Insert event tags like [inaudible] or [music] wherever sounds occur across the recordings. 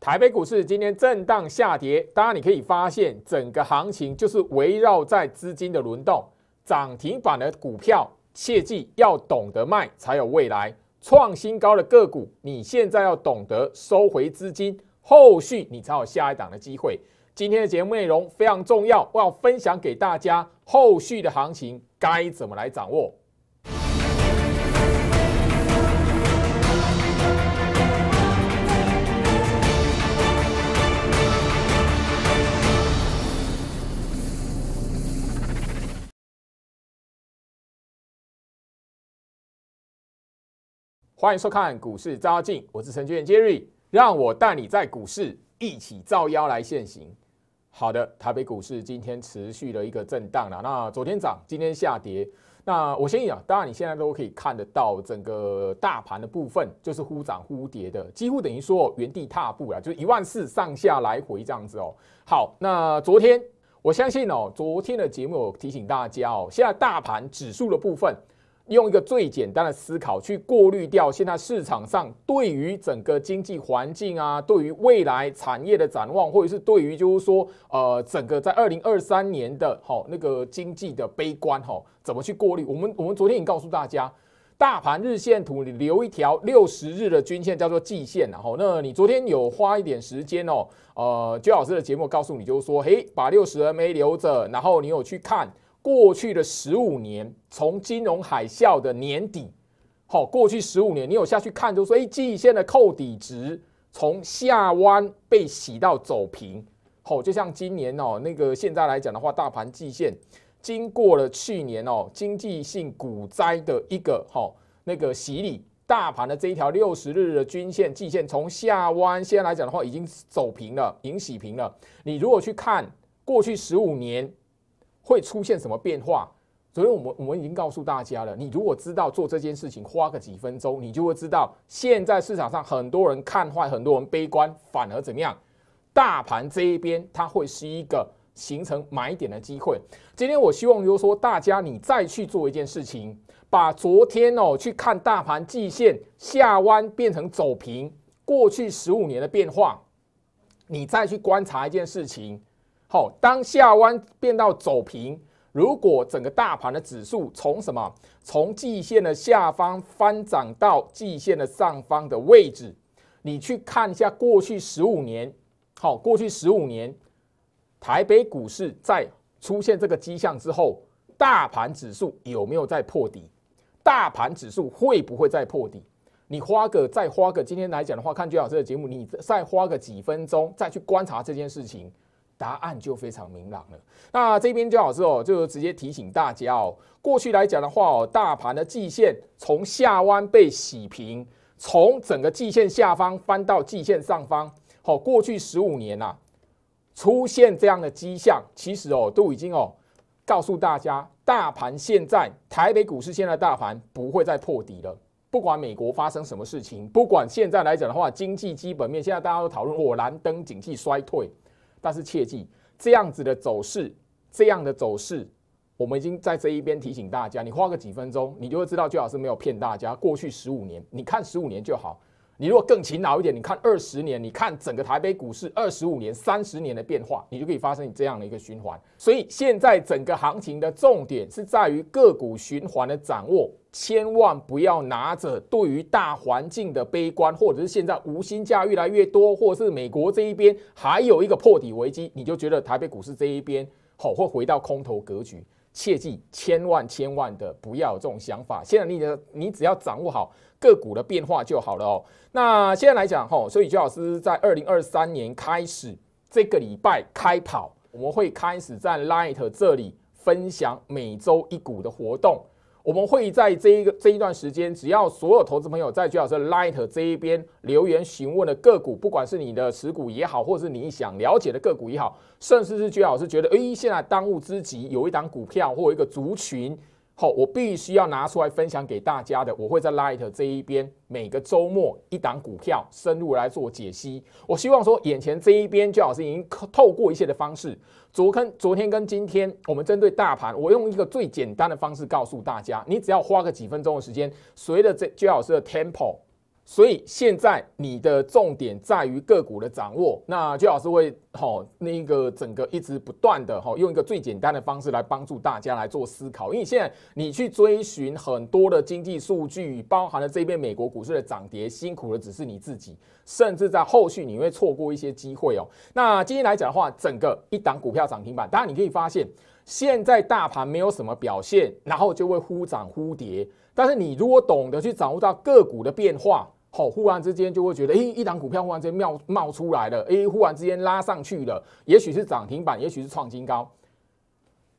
台北股市今天震荡下跌，当然你可以发现整个行情就是围绕在资金的轮动。涨停板的股票，切记要懂得卖才有未来；创新高的个股，你现在要懂得收回资金，后续你才有下一档的机会。今天的节目内容非常重要，我要分享给大家后续的行情该怎么来掌握。欢迎收看《股市招妖我是陈俊杰 Jerry，让我带你在股市一起造妖来现形。好的，台北股市今天持续的一个震荡了，那昨天涨，今天下跌。那我先讲，当然你现在都可以看得到，整个大盘的部分就是忽涨忽跌的，几乎等于说原地踏步了，就是一万四上下来回这样子哦。好，那昨天我相信哦，昨天的节目提醒大家哦，现在大盘指数的部分。用一个最简单的思考去过滤掉现在市场上对于整个经济环境啊，对于未来产业的展望，或者是对于就是说呃整个在二零二三年的哈那个经济的悲观哈，怎么去过滤？我们我们昨天也告诉大家，大盘日线图你留一条六十日的均线叫做季线，然后那你昨天有花一点时间哦，呃，周老师的节目告诉你就是说，嘿，把六十 MA 留着，然后你有去看。过去的十五年，从金融海啸的年底，好，过去十五年，你有下去看就所以季线的扣底值从下弯被洗到走平，好，就像今年哦，那个现在来讲的话，大盘季线经过了去年哦经济性股灾的一个好那个洗礼，大盘的这一条六十日的均线季线从下弯，现在来讲的话已经走平了，已经洗平了。你如果去看过去十五年。会出现什么变化？昨天我们我们已经告诉大家了。你如果知道做这件事情花个几分钟，你就会知道现在市场上很多人看坏，很多人悲观，反而怎么样？大盘这一边它会是一个形成买点的机会。今天我希望说大家，你再去做一件事情，把昨天哦去看大盘季线下弯变成走平，过去十五年的变化，你再去观察一件事情。好，当下弯变到走平，如果整个大盘的指数从什么从季线的下方翻涨到季线的上方的位置，你去看一下过去十五年，好，过去十五年台北股市在出现这个迹象之后，大盘指数有没有在破底？大盘指数会不会再破底？你花个再花个，今天来讲的话，看娟老师的节目，你再花个几分钟再去观察这件事情。答案就非常明朗了。那这边就好师哦，就直接提醒大家哦，过去来讲的话哦，大盘的季线从下弯被洗平，从整个季线下方翻到季线上方，好，过去十五年呐出现这样的迹象，其实哦都已经哦告诉大家，大盘现在台北股市现在大盘不会再破底了。不管美国发生什么事情，不管现在来讲的话，经济基本面现在大家都讨论我蓝灯景气衰退。但是切记，这样子的走势，这样的走势，我们已经在这一边提醒大家。你花个几分钟，你就会知道，最好是没有骗大家。过去十五年，你看十五年就好。你如果更勤劳一点，你看二十年，你看整个台北股市二十五年、三十年的变化，你就可以发生这样的一个循环。所以现在整个行情的重点是在于个股循环的掌握，千万不要拿着对于大环境的悲观，或者是现在无薪假越来越多，或者是美国这一边还有一个破底危机，你就觉得台北股市这一边好会回到空头格局。切记，千万千万的不要这种想法。现在你的你只要掌握好个股的变化就好了哦。那现在来讲哈，所以朱老师在二零二三年开始这个礼拜开跑，我们会开始在 Light 这里分享每周一股的活动。我们会在这一个这一段时间，只要所有投资朋友在朱老师 Light 这一边留言询问的个股，不管是你的持股也好，或是你想了解的个股也好，甚至是朱老师觉得，哎，现在当务之急有一档股票或一个族群，好，我必须要拿出来分享给大家的，我会在 Light 这一边每个周末一档股票深入来做解析。我希望说，眼前这一边朱老师已经透过一些的方式。昨跟昨天跟今天，我们针对大盘，我用一个最简单的方式告诉大家，你只要花个几分钟的时间，随着这焦老师的 tempo。所以现在你的重点在于个股的掌握。那邱老师会哈那个整个一直不断的哈用一个最简单的方式来帮助大家来做思考。因为现在你去追寻很多的经济数据，包含了这边美国股市的涨跌，辛苦的只是你自己，甚至在后续你会错过一些机会哦。那今天来讲的话，整个一档股票涨停板，当然你可以发现现在大盘没有什么表现，然后就会忽涨忽跌。但是你如果懂得去掌握到个股的变化。好，忽然之间就会觉得，哎，一档股票忽然间冒冒出来了，哎，忽然之间拉上去了，也许是涨停板，也许是创新高。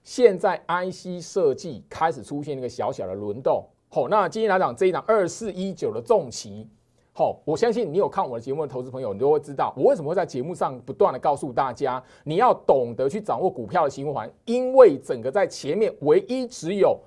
现在 IC 设计开始出现一个小小的轮动。好，那今天来讲这一档二四一九的重旗。好，我相信你有看我的节目的投资朋友，你都会知道我为什么会在节目上不断的告诉大家，你要懂得去掌握股票的循环，因为整个在前面唯一只有。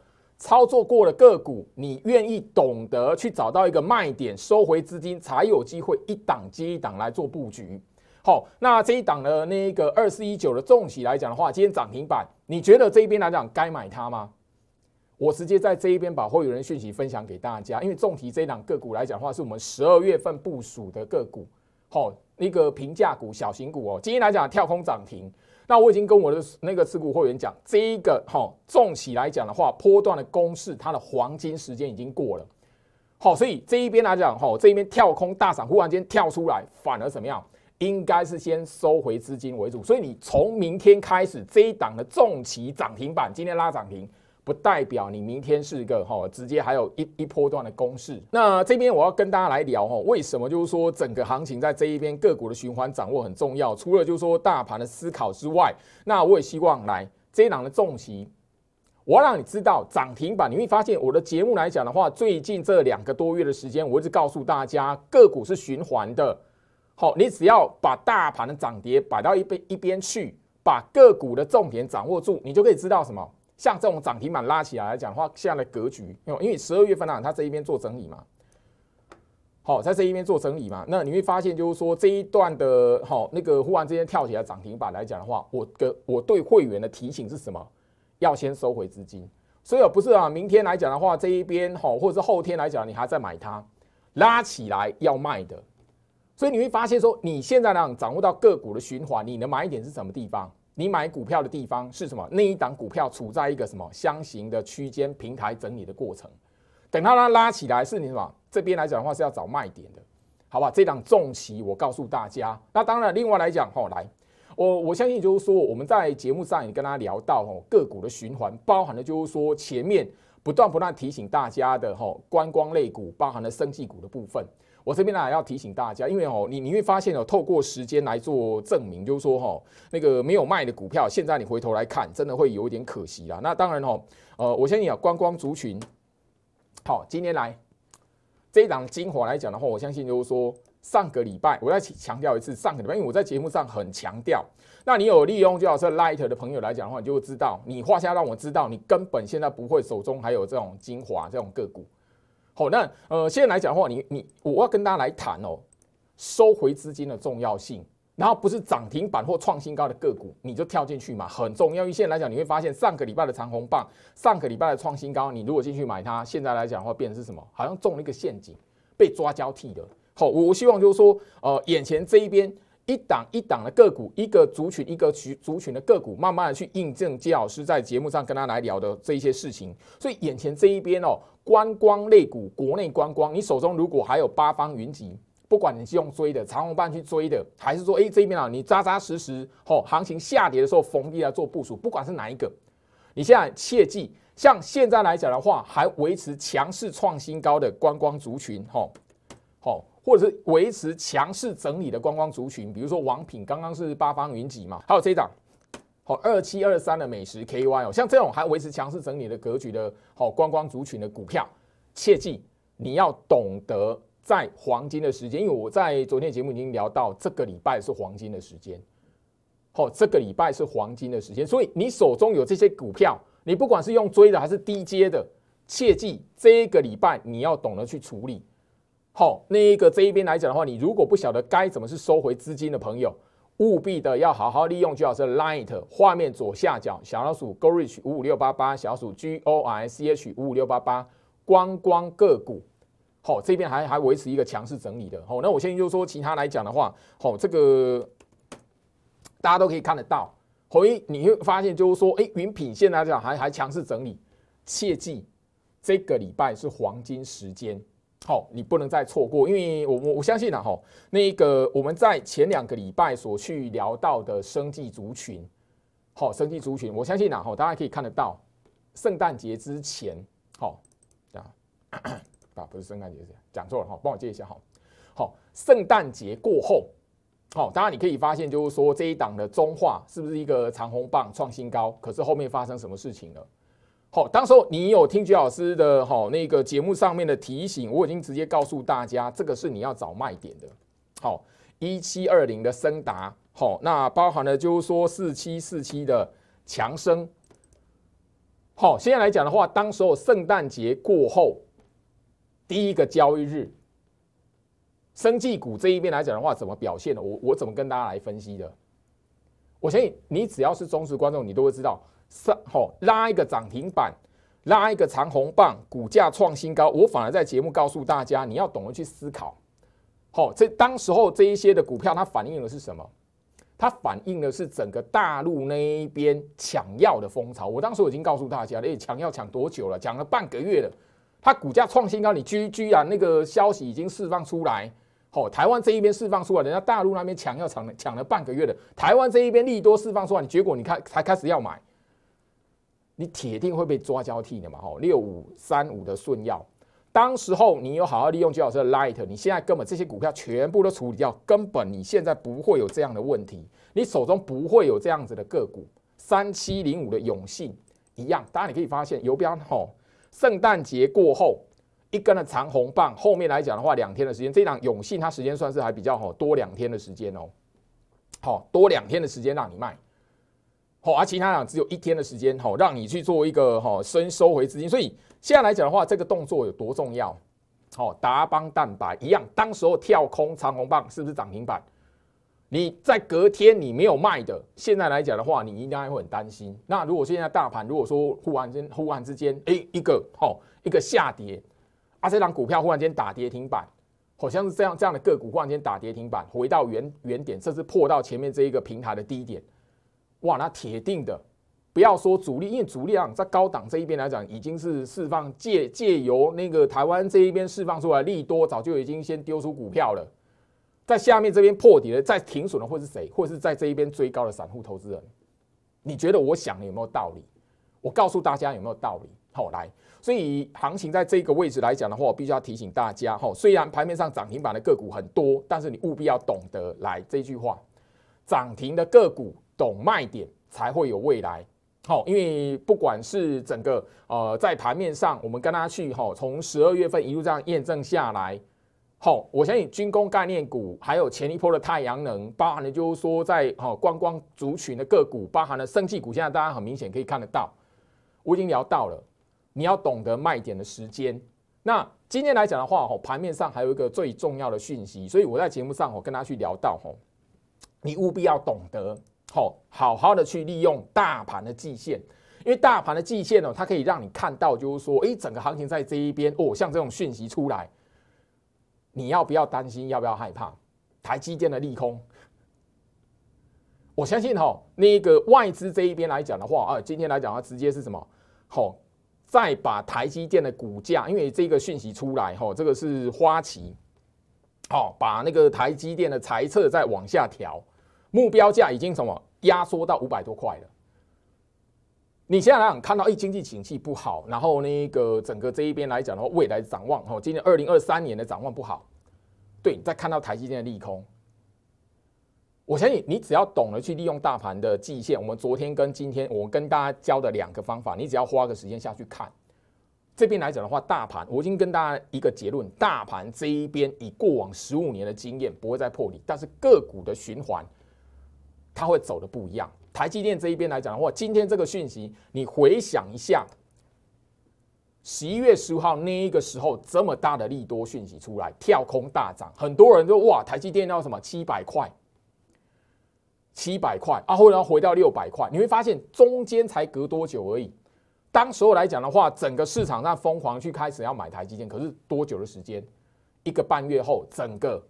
操作过了个股，你愿意懂得去找到一个卖点，收回资金，才有机会一档接一档来做布局。好，那这一档的那个二四一九的重企来讲的话，今天涨停板，你觉得这一边来讲该买它吗？我直接在这一边把会员讯息分享给大家，因为重企这一档个股来讲的话，是我们十二月份部署的个股。好，那个平价股、小型股哦，今天来讲跳空涨停。那我已经跟我的那个持股会员讲，这一个哈重企来讲的话，波段的攻势它的黄金时间已经过了，好，所以这一边来讲哈，这一边跳空大涨，忽然间跳出来，反而怎么样？应该是先收回资金为主，所以你从明天开始这一档的重企涨停板，今天拉涨停。不代表你明天是一个哈，直接还有一一波段的攻势。那这边我要跟大家来聊哈，为什么就是说整个行情在这一边个股的循环掌握很重要。除了就是说大盘的思考之外，那我也希望来这一档的重题，我要让你知道涨停板。你会发现我的节目来讲的话，最近这两个多月的时间，我一直告诉大家个股是循环的。好，你只要把大盘的涨跌摆到一边一边去，把个股的重点掌握住，你就可以知道什么。像这种涨停板拉起来来讲的话，现在的格局，因为因为十二月份啊，它这一边做整理嘛，好，在这一边做整理嘛，那你会发现就是说这一段的，好，那个忽然之间跳起来涨停板来讲的话，我的我对会员的提醒是什么？要先收回资金，所以不是啊，明天来讲的话，这一边好，或者是后天来讲，你还在买它拉起来要卖的，所以你会发现说，你现在呢掌握到个股的循环，你能买一点是什么地方？你买股票的地方是什么？那一档股票处在一个什么箱型的区间平台整理的过程，等到它拉起来，是你什么？这边来讲的话是要找卖点的，好吧？这档重旗我告诉大家。那当然，另外来讲吼，来，我我相信就是说我们在节目上也跟大家聊到吼，个股的循环，包含的就是说前面不断不断提醒大家的吼，观光类股，包含了生技股的部分。我这边呢还要提醒大家，因为哦，你你会发现哦，透过时间来做证明，就是说哦，那个没有卖的股票，现在你回头来看，真的会有一点可惜啊。那当然哦，呃，我相信啊，观光族群，好，今天来这一档精华来讲的话，我相信就是说，上个礼拜我再强调一次，上个礼拜，因为我在节目上很强调，那你有利用叫做 Light 的朋友来讲的话，你就会知道，你画下让我知道，你根本现在不会手中还有这种精华这种个股。好，那呃，现在来讲的话，你你我要跟大家来谈哦，收回资金的重要性。然后不是涨停板或创新高的个股，你就跳进去嘛，很重要。因为现在来讲，你会发现上个礼拜的长虹棒，上个礼拜的创新高，你如果进去买它，现在来讲的话，变成是什么？好像中了一个陷阱，被抓交替了。好，我我希望就是说，呃，眼前这一边一档一档的个股，一个族群一个群族群的个股，慢慢的去印证季老师在节目上跟他来聊的这一些事情。所以眼前这一边哦。观光类股，国内观光，你手中如果还有八方云集，不管你是用追的长虹板去追的，还是说哎这边啊你扎扎实实哦，行情下跌的时候逢低来做部署，不管是哪一个，你现在切记，像现在来讲的话，还维持强势创新高的观光族群，吼吼，或者是维持强势整理的观光族群，比如说王品刚刚是八方云集嘛，还有这档。好，二七二三的美食 KY 哦，像这种还维持强势整理的格局的，好观光族群的股票，切记你要懂得在黄金的时间，因为我在昨天节目已经聊到，这个礼拜是黄金的时间。好，这个礼拜是黄金的时间，所以你手中有这些股票，你不管是用追的还是低阶的，切记这个礼拜你要懂得去处理。好，那一个这一边来讲的话，你如果不晓得该怎么去收回资金的朋友。务必的要好好利用，就好是 Light，画面左下角小老鼠 Gorich 五五六八八，小鼠 G O R I C H 五五六八八，观光个股，好，这边还还维持一个强势整理的，好，那我现在就说其他来讲的话，好，这个大家都可以看得到，好，你会发现就是说，哎，云品现在讲还还强势整理，切记这个礼拜是黄金时间。好，你不能再错过，因为我我我相信啊，哈，那个我们在前两个礼拜所去聊到的生计族群，好，生计族群，我相信啊，哈，大家可以看得到，圣诞节之前，好，啊，[coughs] 啊，不是圣诞节，讲错了哈，帮我接一下哈，好，圣诞节过后，好，当然你可以发现，就是说这一档的中化是不是一个长红棒创新高？可是后面发生什么事情了？好，当时候你有听徐老师的哈那个节目上面的提醒，我已经直接告诉大家，这个是你要找卖点的。好，一七二零的升达，好，那包含了就是说四七四七的强生。好，现在来讲的话，当时候圣诞节过后第一个交易日，生技股这一边来讲的话，怎么表现的？我我怎么跟大家来分析的？我相信你只要是忠实观众，你都会知道。上好拉一个涨停板，拉一个长红棒，股价创新高。我反而在节目告诉大家，你要懂得去思考。好，这当时候这一些的股票，它反映的是什么？它反映的是整个大陆那一边抢药的风潮。我当时我已经告诉大家，那抢药抢多久了？抢了半个月了。它股价创新高，你居居然那个消息已经释放出来。好，台湾这一边释放出来，人家大陆那边抢药抢了抢了半个月了，台湾这一边利多释放出来，你结果你看才开始要买。你铁定会被抓交替的嘛？哈，六五三五的顺药，当时候你有好好利用巨老师的 light，你现在根本这些股票全部都处理掉，根本你现在不会有这样的问题，你手中不会有这样子的个股。三七零五的永信一样，当然你可以发现游标吼，圣诞节过后一根的长红棒，后面来讲的话，两天的时间，这档永信它时间算是还比较好多两天的时间哦，好多两天的时间让你卖。好，而其他两只，有一天的时间，好，让你去做一个哈，深收回资金。所以现在来讲的话，这个动作有多重要？好，达邦蛋白一样，当时候跳空长红棒是不是涨停板？你在隔天你没有卖的，现在来讲的话，你应该会很担心。那如果现在大盘如果说忽然间忽然之间，哎，一个好一个下跌，啊，这档股票忽然间打跌停板，好像是这样这样的个股忽然间打跌停板，回到原原点，甚至破到前面这一个平台的低点。哇，那铁定的，不要说主力，因为力量在高档这一边来讲，已经是释放借借由那个台湾这一边释放出来利多，早就已经先丢出股票了，在下面这边破底了，在停损了，会是谁？或是在这一边追高的散户投资人？你觉得我想的有没有道理？我告诉大家有没有道理？好，来，所以行情在这个位置来讲的话，我必须要提醒大家哈，虽然盘面上涨停板的个股很多，但是你务必要懂得来这句话，涨停的个股。懂卖点才会有未来，好，因为不管是整个呃在盘面上，我们跟大家去哈，从十二月份一路这样验证下来，好，我相信军工概念股，还有前一波的太阳能，包含了就是说在哈观光族群的个股，包含了生绩股，现在大家很明显可以看得到，我已经聊到了，你要懂得卖点的时间。那今天来讲的话，哈盘面上还有一个最重要的讯息，所以我在节目上我跟大家去聊到哈，你务必要懂得。好，好好的去利用大盘的季线，因为大盘的季线哦，它可以让你看到，就是说，哎，整个行情在这一边哦，像这种讯息出来，你要不要担心？要不要害怕？台积电的利空，我相信哈，那个外资这一边来讲的话，啊，今天来讲它直接是什么？好，再把台积电的股价，因为这个讯息出来，哈，这个是花旗，好，把那个台积电的财测再往下调。目标价已经什么压缩到五百多块了？你现在看到，哎，经济景气不好，然后那个整个这一边来讲的话，未来展望，哦，今年二零二三年的展望不好，对你再看到台积电的利空，我相信你只要懂得去利用大盘的季线，我们昨天跟今天我跟大家教的两个方法，你只要花个时间下去看，这边来讲的话，大盘我已经跟大家一个结论，大盘这一边以过往十五年的经验，不会再破底，但是个股的循环。它会走的不一样。台积电这一边来讲的话，今天这个讯息，你回想一下，十一月十五号那一个时候，这么大的利多讯息出来，跳空大涨，很多人就哇，台积电要什么七百块，七百块啊，后来回到六百块，你会发现中间才隔多久而已。当时候来讲的话，整个市场上疯狂去开始要买台积电，可是多久的时间？一个半月后，整个。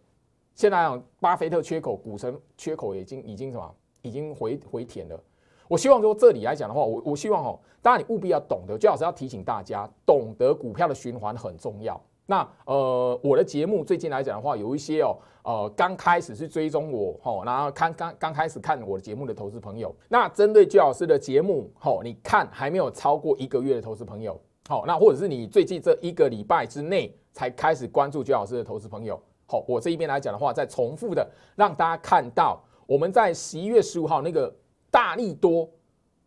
现在啊，巴菲特缺口，股神缺口已经已经什么，已经回回填了。我希望说这里来讲的话，我我希望哦，当然你务必要懂得，鞠老师要提醒大家，懂得股票的循环很重要。那呃，我的节目最近来讲的话，有一些哦，呃，刚开始是追踪我，吼，然后看刚刚开始看我的节目的投资朋友。那针对鞠老师的节目，吼，你看还没有超过一个月的投资朋友，好，那或者是你最近这一个礼拜之内才开始关注鞠老师的投资朋友。好，我这一边来讲的话，再重复的让大家看到，我们在十一月十五号那个大力多，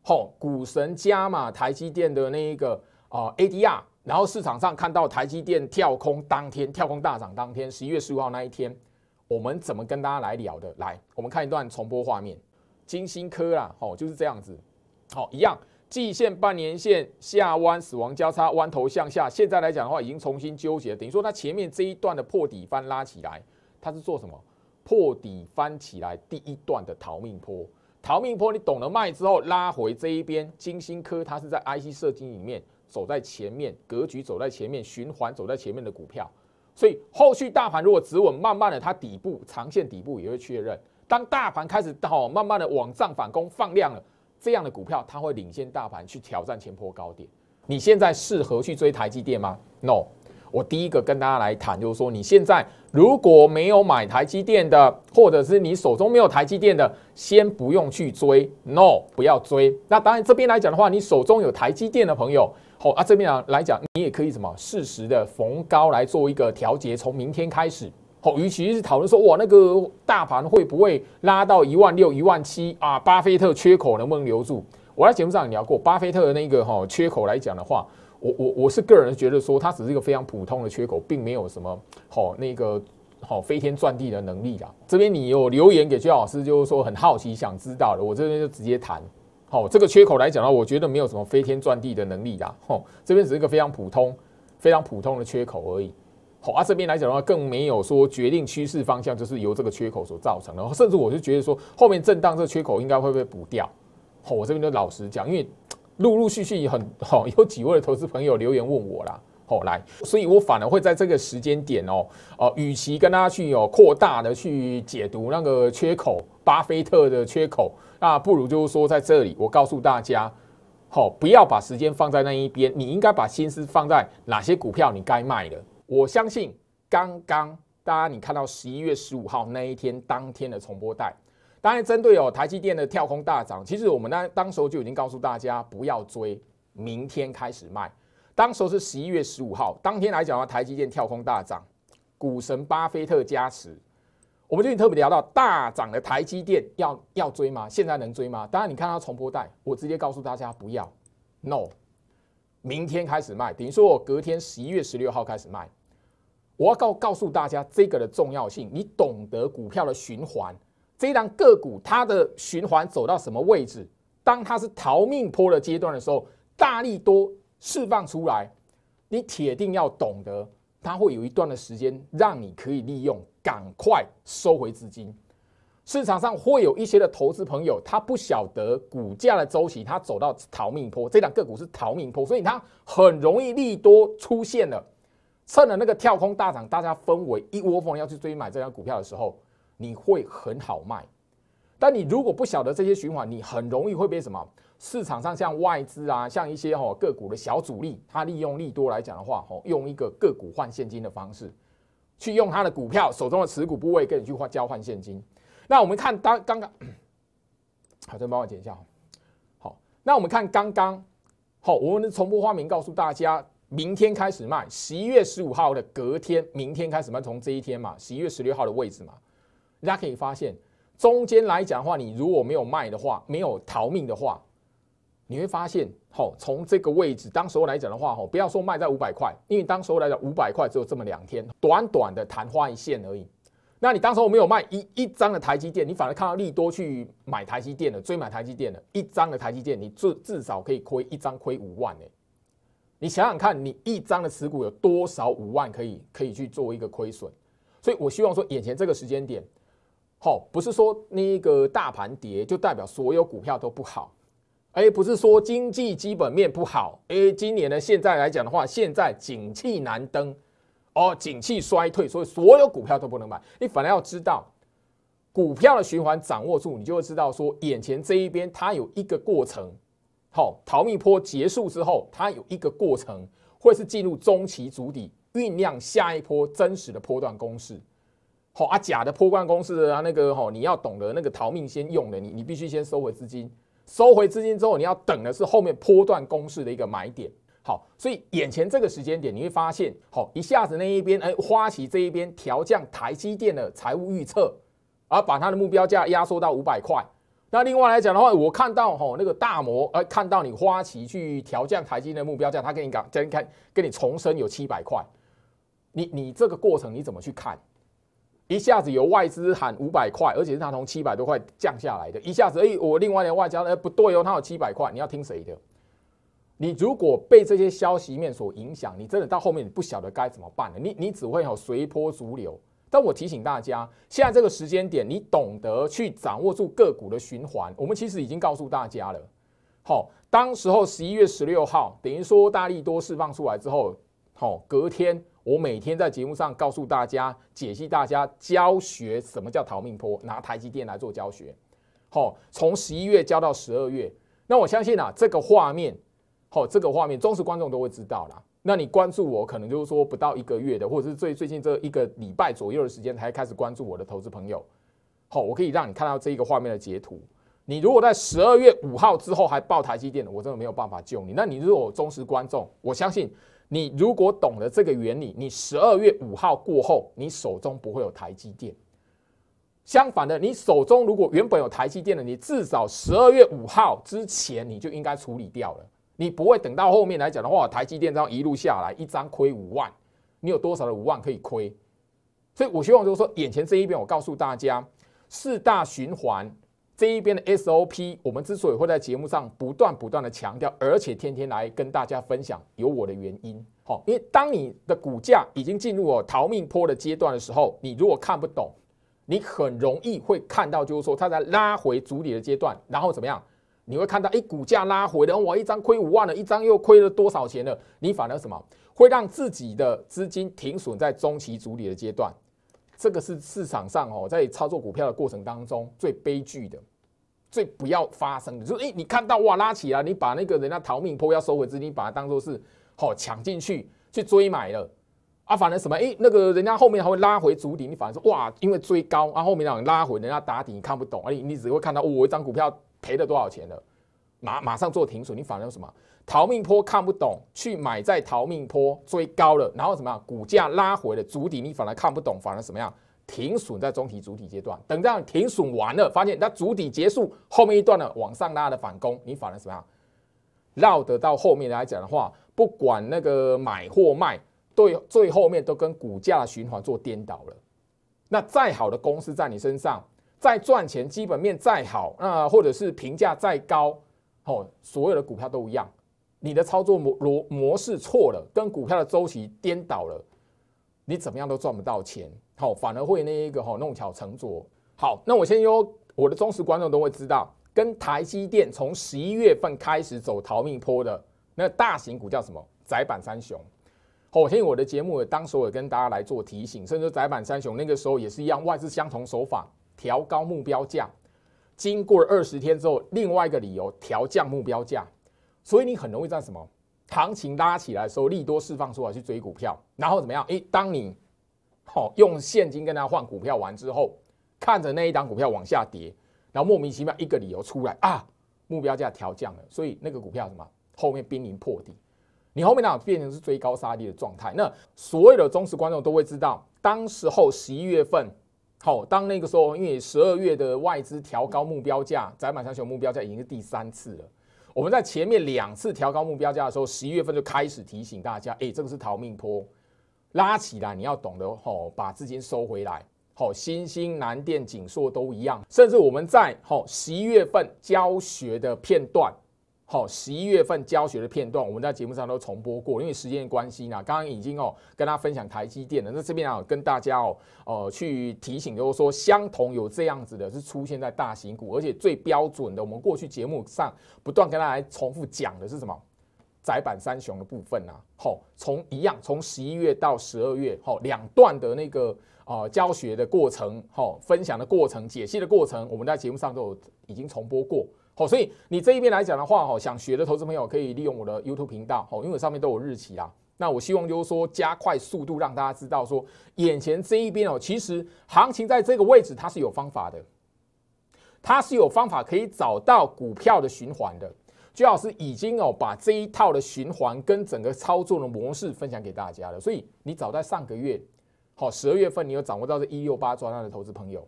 好股神加码台积电的那一个啊 ADR，然后市场上看到台积电跳空当天跳空大涨当天，十一月十五号那一天，我们怎么跟大家来聊的？来，我们看一段重播画面，金星科啦，好就是这样子，好一样。季线半年线下弯死亡交叉弯头向下，现在来讲的话，已经重新纠结，等于说它前面这一段的破底翻拉起来，它是做什么？破底翻起来第一段的逃命坡，逃命坡你懂了卖之后，拉回这一边，金星科它是在 I C 设计里面走在前面，格局走在前面，循环走在前面的股票，所以后续大盘如果止稳，慢慢的它底部长线底部也会确认，当大盘开始到慢慢的往上反攻，放量了。这样的股票，它会领先大盘去挑战前坡高点。你现在适合去追台积电吗？No，我第一个跟大家来谈就是说，你现在如果没有买台积电的，或者是你手中没有台积电的，先不用去追，No，不要追。那当然这边来讲的话，你手中有台积电的朋友，哦啊这边来讲，你也可以什么适时的逢高来做一个调节。从明天开始。哦，与其是讨论说哇，那个大盘会不会拉到一万六、一万七啊？巴菲特缺口能不能留住？我在节目上也聊过，巴菲特的那个哈缺口来讲的话，我我我是个人觉得说，它只是一个非常普通的缺口，并没有什么好那个好飞天转地的能力啊，这边你有留言给薛老师，就是说很好奇，想知道的，我这边就直接谈。好，这个缺口来讲呢，我觉得没有什么飞天转地的能力啦。吼，这边只是一个非常普通、非常普通的缺口而已。啊，这边来讲的话，更没有说决定趋势方向，就是由这个缺口所造成的。甚至我就觉得说，后面震荡这个缺口应该会被补掉。哦，我这边就老实讲，因为陆陆续续很好 [laughs] 有几位的投资朋友留言问我啦。哦，来，所以我反而会在这个时间点哦，呃，与其跟他去有扩大的去解读那个缺口，巴菲特的缺口，那不如就是说在这里，我告诉大家，哦，不要把时间放在那一边，你应该把心思放在哪些股票你该卖的。我相信刚刚大家你看到十一月十五号那一天当天的重播带，当然针对有台积电的跳空大涨，其实我们那当时候就已经告诉大家不要追，明天开始卖。当时候是十一月十五号当天来讲的话，台积电跳空大涨，股神巴菲特加持，我们最近特别聊到大涨的台积电要要追吗？现在能追吗？当然你看到重播带，我直接告诉大家不要，no。明天开始卖，等于说我隔天十一月十六号开始卖。我要告告诉大家这个的重要性，你懂得股票的循环，这档个股它的循环走到什么位置？当它是逃命坡的阶段的时候，大力多释放出来，你铁定要懂得，它会有一段的时间让你可以利用，赶快收回资金。市场上会有一些的投资朋友，他不晓得股价的周期，他走到逃命坡，这两个股是逃命坡，所以他很容易利多出现了。趁着那个跳空大涨，大家氛围一窝蜂要去追买这张股票的时候，你会很好卖。但你如果不晓得这些循环，你很容易会被什么？市场上像外资啊，像一些哦个股的小主力，他利用利多来讲的话，吼用一个个股换现金的方式，去用他的股票手中的持股部位跟你去换交换现金。那我们看当刚刚，好，再帮我剪一下好，那我们看刚刚，好，我们从不花名告诉大家，明天开始卖，十一月十五号的隔天，明天开始卖，从这一天嘛，十一月十六号的位置嘛，大家可以发现，中间来讲的话，你如果没有卖的话，没有逃命的话，你会发现，好，从这个位置，当时候来讲的话，吼，不要说卖在五百块，因为当时候来讲，五百块只有这么两天，短短的昙花一现而已。那你当时我没有卖一一张的台积电，你反而看到利多去买台积电了，追买台积电的一张的台积电，你至至少可以亏一张亏五万哎，你想想看你一张的持股有多少五万可以可以去做一个亏损，所以我希望说眼前这个时间点，好不是说那个大盘跌就代表所有股票都不好，哎不是说经济基本面不好，哎今年呢现在来讲的话，现在景气难登。哦，景气衰退，所以所有股票都不能买。你反而要知道股票的循环，掌握住，你就会知道说，眼前这一边它有一个过程。好，逃命坡结束之后，它有一个过程，会是进入中期主底，酝酿下一波真实的波段公式。好啊，假的破段公式啊，那个哈，你要懂得那个逃命先用的，你你必须先收回资金，收回资金之后，你要等的是后面波段公式的一个买点。好，所以眼前这个时间点，你会发现，好一下子那一边，哎，花旗这一边调降台积电的财务预测，而把它的目标价压缩到五百块。那另外来讲的话，我看到，吼，那个大摩，呃，看到你花旗去调降台积的目标价，他跟你讲，真看跟你重申有七百块。你你这个过程你怎么去看？一下子由外资喊五百块，而且是它从七百多块降下来的一下子，哎，我另外的外交哎，不对哦，它有七百块，你要听谁的？你如果被这些消息面所影响，你真的到后面你不晓得该怎么办了。你你只会有随波逐流。但我提醒大家，现在这个时间点，你懂得去掌握住个股的循环。我们其实已经告诉大家了，好，当时候十一月十六号，等于说大力多释放出来之后，好，隔天我每天在节目上告诉大家，解析大家教学什么叫逃命坡，拿台积电来做教学，好，从十一月教到十二月。那我相信啊，这个画面。好，这个画面忠实观众都会知道啦。那你关注我，可能就是说不到一个月的，或者是最最近这一个礼拜左右的时间才开始关注我的投资朋友。好，我可以让你看到这一个画面的截图。你如果在十二月五号之后还爆台积电的，我真的没有办法救你。那你如果忠实观众，我相信你如果懂了这个原理，你十二月五号过后，你手中不会有台积电。相反的，你手中如果原本有台积电的，你至少十二月五号之前，你就应该处理掉了。你不会等到后面来讲的话，台积电这样一路下来，一张亏五万，你有多少的五万可以亏？所以，我希望就是说，眼前这一边，我告诉大家四大循环这一边的 SOP，我们之所以会在节目上不断不断的强调，而且天天来跟大家分享，有我的原因。好，因为当你的股价已经进入了逃命坡的阶段的时候，你如果看不懂，你很容易会看到就是说，它在拉回主底的阶段，然后怎么样？你会看到，哎，股价拉回了，我一张亏五万了，一张又亏了多少钱了？你反而什么，会让自己的资金停损在中期主力的阶段？这个是市场上哦，在操作股票的过程当中最悲剧的，最不要发生的。就是哎，你看到哇，拉起来你把那个人家逃命坡要收回资金，把它当做是好抢进去去追买了，啊，反而什么，哎，那个人家后面还会拉回主底，你反而说哇，因为追高啊，后面让人拉回人家打底，你看不懂，而且你只会看到，我一张股票。赔了多少钱了？马马上做停损，你反而什么？逃命坡看不懂，去买在逃命坡追高了，然后什么？股价拉回了主底，你反而看不懂，反而怎么样？停损在中体主体阶段，等到停损完了，发现它主底结束，后面一段呢往上拉的反攻，你反而怎么样？绕得到后面来讲的话，不管那个买或卖，对最后面都跟股价循环做颠倒了。那再好的公司在你身上。再赚钱，基本面再好，那或者是评价再高，哦，所有的股票都一样。你的操作模模模式错了，跟股票的周期颠倒了，你怎么样都赚不到钱，哦，反而会那一个哦弄巧成拙。好，那我先说，我的忠实观众都会知道，跟台积电从十一月份开始走逃命坡的那大型股叫什么？窄板三雄。哦，听我的节目，当时我也跟大家来做提醒，甚至窄板三雄那个时候也是一样，外资相同手法。调高目标价，经过二十天之后，另外一个理由调降目标价，所以你很容易在什么行情拉起来的时候，利多释放出来去追股票，然后怎么样？诶，当你哦用现金跟他换股票完之后，看着那一档股票往下跌，然后莫名其妙一个理由出来啊，目标价调降了，所以那个股票什么后面濒临破底，你后面那变成是追高杀跌的状态。那所有的忠实观众都会知道，当时候十一月份。好，当那个时候，因为十二月的外资调高目标价，窄板上雄目标价已经是第三次了。我们在前面两次调高目标价的时候，十一月份就开始提醒大家，哎，这个是逃命坡，拉起来你要懂得，哦，把资金收回来，好，新兴南电、紧缩都一样。甚至我们在吼十一月份教学的片段。好，十一月份教学的片段，我们在节目上都重播过，因为时间关系呢，刚刚已经哦跟大家分享台积电了。那这边啊，跟大家哦呃去提醒，就是说相同有这样子的，是出现在大型股，而且最标准的，我们过去节目上不断跟大家重复讲的是什么？窄板三雄的部分啊。好，从一样从十一月到十二月，好两段的那个呃教学的过程，好分享的过程、解析的过程，我们在节目上都有已经重播过。好，所以你这一边来讲的话，哈，想学的投资朋友可以利用我的 YouTube 频道，好，因为上面都有日期啦。那我希望就是说加快速度，让大家知道说眼前这一边哦，其实行情在这个位置它是有方法的，它是有方法可以找到股票的循环的。巨老师已经哦把这一套的循环跟整个操作的模式分享给大家了，所以你早在上个月，好十二月份，你有掌握到这一六八专案的投资朋友，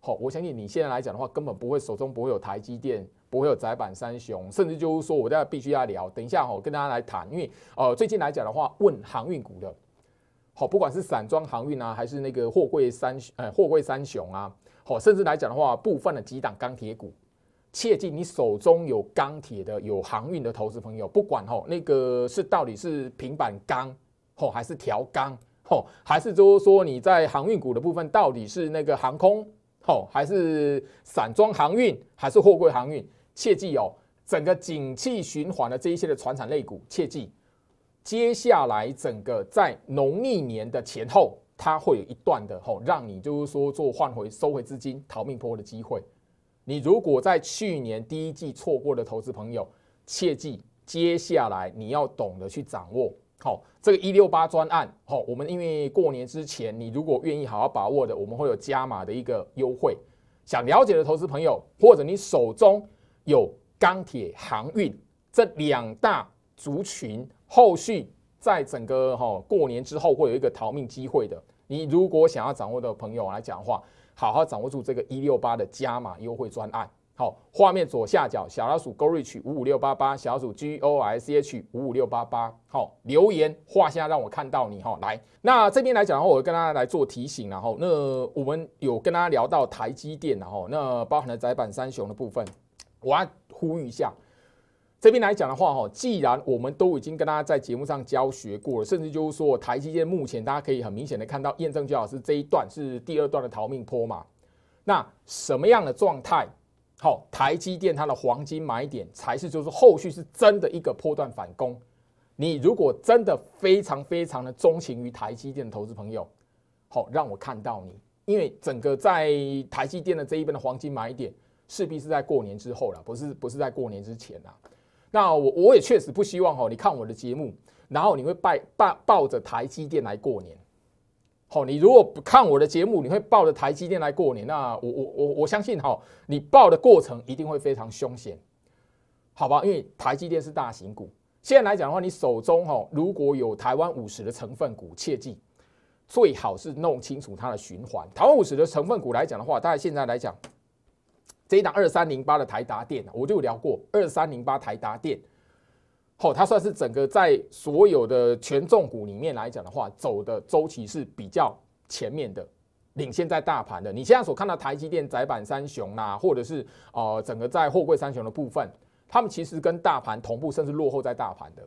好，我相信你现在来讲的话，根本不会手中不会有台积电。不会有窄板三雄，甚至就是说，我在必须要聊。等一下，我跟大家来谈，因为呃，最近来讲的话，问航运股的，好，不管是散装航运啊，还是那个货柜三，呃，货柜三雄啊，好，甚至来讲的话，部分的几档钢铁股，切记，你手中有钢铁的、有航运的投资朋友，不管吼，那个是到底是平板钢吼，还是条钢吼，还是就是说你在航运股的部分，到底是那个航空吼，还是散装航运，还是货柜航运？切记哦，整个景气循环的这一些的传产类股，切记，接下来整个在农历年的前后，它会有一段的吼，让你就是说做换回收回资金、逃命坡的机会。你如果在去年第一季错过的投资朋友，切记，接下来你要懂得去掌握好这个一六八专案。好，我们因为过年之前，你如果愿意好好把握的，我们会有加码的一个优惠。想了解的投资朋友，或者你手中。有钢铁航运这两大族群，后续在整个哈过年之后会有一个逃命机会的。你如果想要掌握的朋友来讲话，好好掌握住这个一六八的加码优惠专案。好，画面左下角小老鼠 Gorich 五五六八八，小老鼠 G O S H 五五六八八。好，留言画下让我看到你哈来。那这边来讲的话，我跟大家来做提醒，然后那我们有跟大家聊到台积电，然后那包含了窄板三雄的部分。我要呼吁一下，这边来讲的话，哈，既然我们都已经跟大家在节目上教学过了，甚至就是说台积电目前大家可以很明显的看到，验证就好是这一段是第二段的逃命坡嘛。那什么样的状态？好，台积电它的黄金买点才是就是后续是真的一个破段反攻。你如果真的非常非常的钟情于台积电的投资朋友，好，让我看到你，因为整个在台积电的这一边的黄金买点。势必是在过年之后了，不是不是在过年之前啦。那我我也确实不希望吼你看我的节目，然后你会拜抱抱着台积电来过年。好，你如果不看我的节目，你会抱着台积电来过年，那我我我我相信哈，你抱的过程一定会非常凶险，好吧？因为台积电是大型股，现在来讲的话，你手中哈如果有台湾五十的成分股，切记最好是弄清楚它的循环。台湾五十的成分股来讲的话，大概现在来讲。这一档二三零八的台达电，我就聊过二三零八台达电，好，它算是整个在所有的权重股里面来讲的话，走的周期是比较前面的，领先在大盘的。你现在所看到台积电窄板三雄啊，或者是呃整个在货柜三雄的部分，他们其实跟大盘同步，甚至落后在大盘的。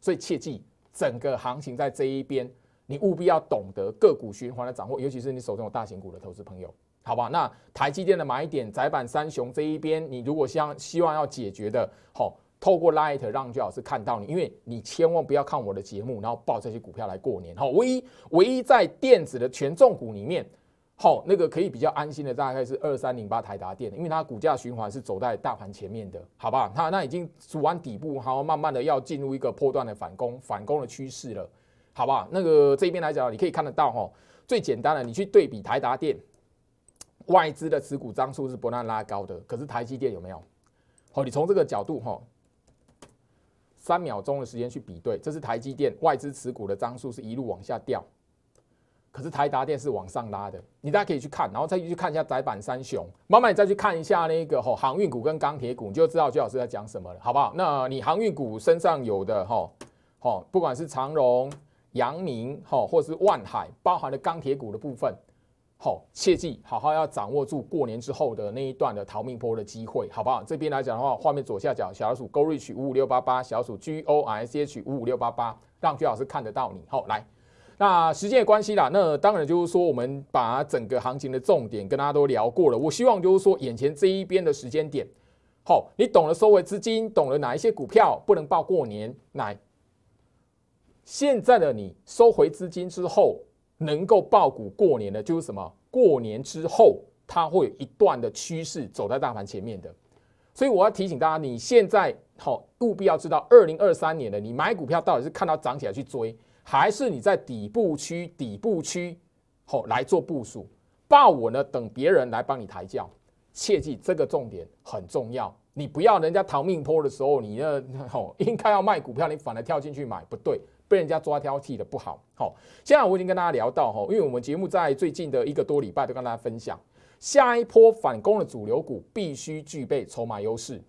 所以切记，整个行情在这一边，你务必要懂得个股循环的掌握，尤其是你手中有大型股的投资朋友。好吧，那台积电的买点，窄板三雄这一边，你如果像希望要解决的，好，透过 Light 让居老师看到你，因为你千万不要看我的节目，然后报这些股票来过年，好，唯一唯一在电子的权重股里面，好，那个可以比较安心的，大概是二三零八台达电，因为它股价循环是走在大盘前面的，好吧，那那已经走完底部，然后慢慢的要进入一个破断的反攻，反攻的趋势了，好吧，那个这边来讲，你可以看得到，哈，最简单的，你去对比台达电。外资的持股张数是不断拉高的，可是台积电有没有？哦，你从这个角度哈，三秒钟的时间去比对，这是台积电外资持股的张数是一路往下掉，可是台达电是往上拉的。你大家可以去看，然后再去看一下窄板三雄，慢慢你再去看一下那个哈航运股跟钢铁股，你就知道薛老师在讲什么了，好不好？那你航运股身上有的哈，哈，不管是长荣、阳明哈，或是万海，包含了钢铁股的部分。好，切记好好要掌握住过年之后的那一段的逃命坡的机会，好不好？这边来讲的话，画面左下角小老鼠 Gorish 五五六八八，小鼠 G O R S H 五五六八八，让居老师看得到你。好，来，那时间也关系啦，那当然就是说，我们把整个行情的重点跟大家都聊过了。我希望就是说，眼前这一边的时间点，好，你懂了收回资金，懂了哪一些股票不能报过年，来，现在的你收回资金之后。能够爆股过年的就是什么？过年之后，它会有一段的趋势走在大盘前面的。所以我要提醒大家，你现在好务必要知道，二零二三年的你买股票到底是看到涨起来去追，还是你在底部区底部区好来做部署，爆我呢？等别人来帮你抬轿，切记这个重点很重要。你不要人家逃命坡的时候，你呢好应该要卖股票，你反而跳进去买，不对。被人家抓挑剔的不好，好，现在我已经跟大家聊到，哈，因为我们节目在最近的一个多礼拜都跟大家分享，下一波反攻的主流股必须具备筹码优势。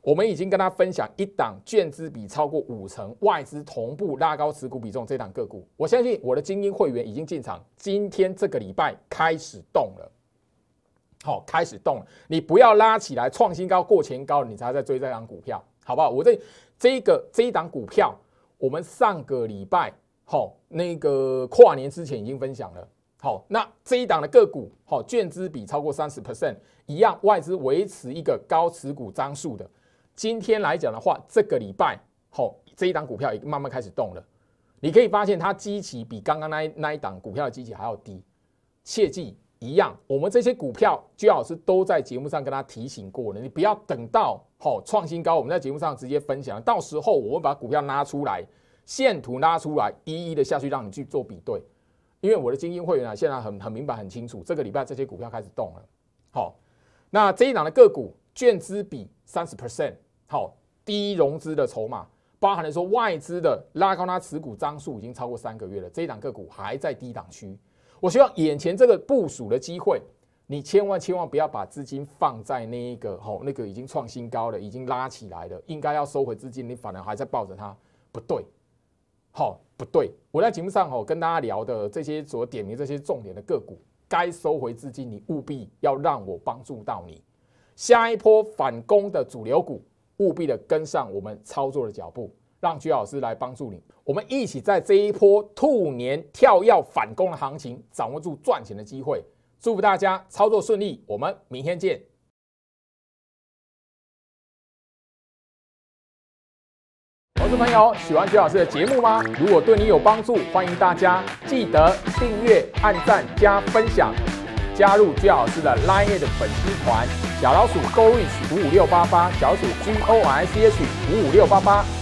我们已经跟他分享一档，卷资比超过五成，外资同步拉高持股比重，这档个股，我相信我的精英会员已经进场，今天这个礼拜开始动了，好，开始动了，你不要拉起来创新高过前高你才在追这档股票，好不好？我这这一个这一档股票。我们上个礼拜好，那个跨年之前已经分享了。好，那这一档的个股好，券资比超过三十 percent，一样外资维持一个高持股张数的。今天来讲的话，这个礼拜好，这一档股票也慢慢开始动了。你可以发现它基期比刚刚那一那一档股票的基期还要低，切记。一样，我们这些股票，最好是都在节目上跟他提醒过了，你不要等到好创新高，我们在节目上直接分享，到时候我们把股票拉出来，线图拉出来，一一的下去让你去做比对，因为我的精英会员啊，现在很很明白很清楚，这个礼拜这些股票开始动了，好，那这一档的个股，券资比三十 percent，好低融资的筹码，包含了说外资的拉高它持股张数已经超过三个月了，这一档个股还在低档区。我希望眼前这个部署的机会，你千万千万不要把资金放在那一个吼，那个已经创新高的，已经拉起来了，应该要收回资金，你反而还在抱着它，不对，好不对。我在节目上吼跟大家聊的这些所点名这些重点的个股，该收回资金，你务必要让我帮助到你。下一波反攻的主流股，务必的跟上我们操作的脚步。让鞠老师来帮助你，我们一起在这一波兔年跳要反攻的行情，掌握住赚钱的机会。祝福大家操作顺利，我们明天见。观众朋友喜欢鞠老师的节目吗？如果对你有帮助，欢迎大家记得订阅、按赞、加分享，加入鞠老师的 Line 的粉丝团。小老鼠 G O I C H 五五六八八，小老鼠 G O I C H 五五六八八。